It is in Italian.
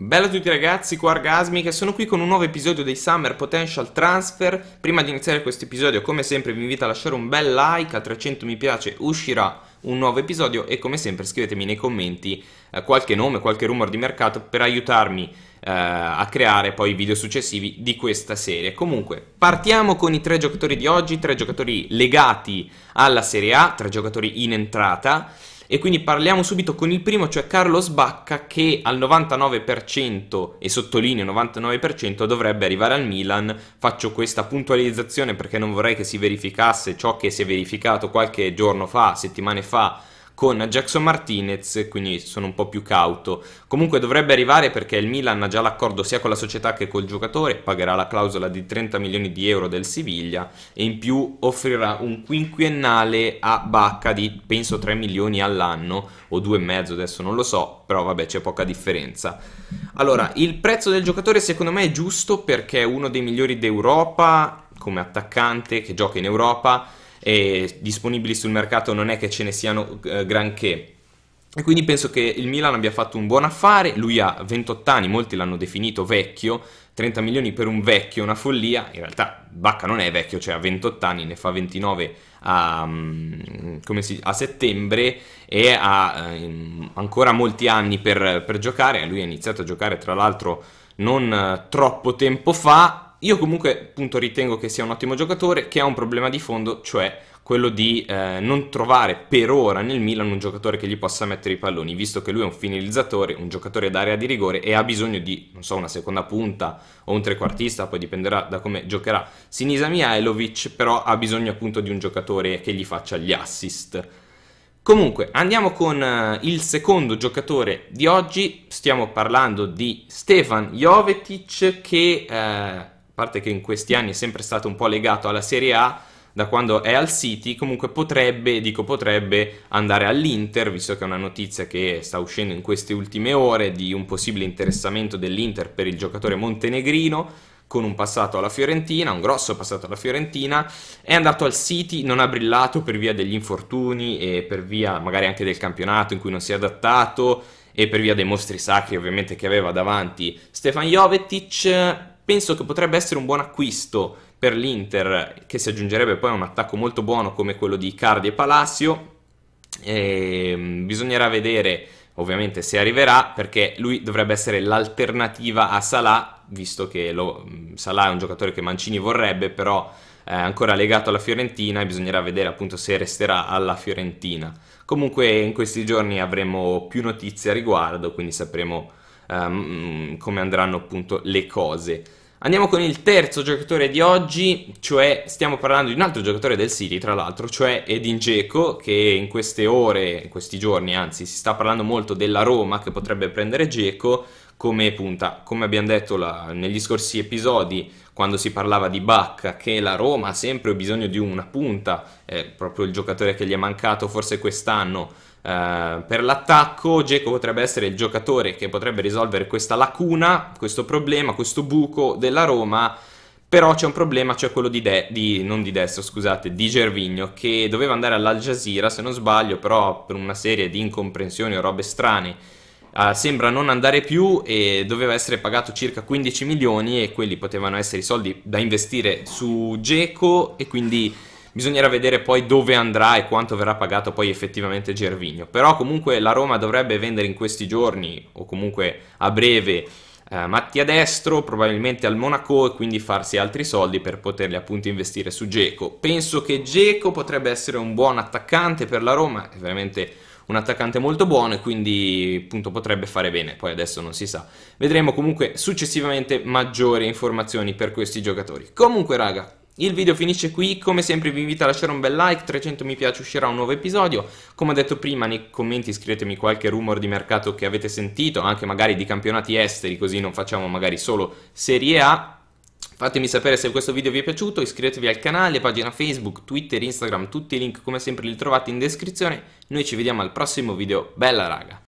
Bella a tutti ragazzi, qua Argasmic e sono qui con un nuovo episodio dei Summer Potential Transfer Prima di iniziare questo episodio come sempre vi invito a lasciare un bel like, a 300 mi piace uscirà un nuovo episodio e come sempre scrivetemi nei commenti eh, qualche nome, qualche rumor di mercato per aiutarmi eh, a creare poi i video successivi di questa serie. Comunque, partiamo con i tre giocatori di oggi, tre giocatori legati alla Serie A, tre giocatori in entrata e quindi parliamo subito con il primo, cioè Carlos Bacca che al 99% e sottolineo 99% dovrebbe arrivare al Milan. Faccio questa puntualizzazione perché non vorrei che si verificasse ciò che si è verificato qualche giorno fa, settimane fa con Jackson Martinez, quindi sono un po' più cauto. Comunque dovrebbe arrivare perché il Milan ha già l'accordo sia con la società che col giocatore, pagherà la clausola di 30 milioni di euro del Siviglia e in più offrirà un quinquennale a Bacca di penso 3 milioni all'anno o 2,5 adesso non lo so, però vabbè c'è poca differenza. Allora, il prezzo del giocatore secondo me è giusto perché è uno dei migliori d'Europa come attaccante che gioca in Europa e disponibili sul mercato non è che ce ne siano eh, granché. E quindi penso che il Milan abbia fatto un buon affare, lui ha 28 anni, molti l'hanno definito vecchio, 30 milioni per un vecchio, una follia, in realtà Bacca non è vecchio, cioè ha 28 anni, ne fa 29 a, mm, si, a settembre e ha eh, ancora molti anni per, per giocare, lui ha iniziato a giocare tra l'altro non eh, troppo tempo fa, io comunque appunto ritengo che sia un ottimo giocatore che ha un problema di fondo, cioè quello di eh, non trovare per ora nel Milan un giocatore che gli possa mettere i palloni, visto che lui è un finalizzatore, un giocatore d'area di rigore e ha bisogno di, non so, una seconda punta o un trequartista, poi dipenderà da come giocherà Sinisa Mihailovic, però ha bisogno appunto di un giocatore che gli faccia gli assist. Comunque, andiamo con eh, il secondo giocatore di oggi, stiamo parlando di Stefan Jovetic che... Eh, parte che in questi anni è sempre stato un po' legato alla Serie A, da quando è al City, comunque potrebbe, dico potrebbe, andare all'Inter, visto che è una notizia che sta uscendo in queste ultime ore di un possibile interessamento dell'Inter per il giocatore montenegrino con un passato alla Fiorentina, un grosso passato alla Fiorentina, è andato al City, non ha brillato per via degli infortuni e per via magari anche del campionato in cui non si è adattato e per via dei mostri sacri ovviamente che aveva davanti Stefan Jovetic, penso che potrebbe essere un buon acquisto per l'Inter, che si aggiungerebbe poi a un attacco molto buono come quello di Cardi e Palacio. E ehm, bisognerà vedere ovviamente se arriverà perché lui dovrebbe essere l'alternativa a Salah visto che lo, Salah è un giocatore che Mancini vorrebbe però è ancora legato alla Fiorentina e bisognerà vedere appunto se resterà alla Fiorentina comunque in questi giorni avremo più notizie a riguardo quindi sapremo um, come andranno appunto le cose. Andiamo con il terzo giocatore di oggi, cioè stiamo parlando di un altro giocatore del City, tra l'altro, cioè Edin Dzeko, che in queste ore, in questi giorni anzi, si sta parlando molto della Roma che potrebbe prendere Dzeko, come punta. Come abbiamo detto la, negli scorsi episodi, quando si parlava di Bacca, che la Roma ha sempre bisogno di una punta, è proprio il giocatore che gli è mancato forse quest'anno. Eh, per l'attacco, Geco potrebbe essere il giocatore che potrebbe risolvere questa lacuna, questo problema, questo buco della Roma. Però c'è un problema, cioè quello di, de- di, non di destro, scusate, di Gervigno, che doveva andare all'Al Jazeera, se non sbaglio, però per una serie di incomprensioni o robe strane uh, sembra non andare più e doveva essere pagato circa 15 milioni e quelli potevano essere i soldi da investire su Geco e quindi bisognerà vedere poi dove andrà e quanto verrà pagato poi effettivamente Gervigno. Però comunque la Roma dovrebbe vendere in questi giorni o comunque a breve eh, Mattia Destro, probabilmente al Monaco e quindi farsi altri soldi per poterli appunto investire su Geco. Penso che Geco potrebbe essere un buon attaccante per la Roma, è veramente un attaccante molto buono e quindi appunto potrebbe fare bene, poi adesso non si sa. Vedremo comunque successivamente maggiori informazioni per questi giocatori. Comunque raga, il video finisce qui, come sempre vi invito a lasciare un bel like, 300 mi piace uscirà un nuovo episodio, come ho detto prima nei commenti scrivetemi qualche rumor di mercato che avete sentito, anche magari di campionati esteri, così non facciamo magari solo Serie A, Fatemi sapere se questo video vi è piaciuto, iscrivetevi al canale, pagina Facebook, Twitter, Instagram, tutti i link come sempre li trovate in descrizione. Noi ci vediamo al prossimo video, bella raga!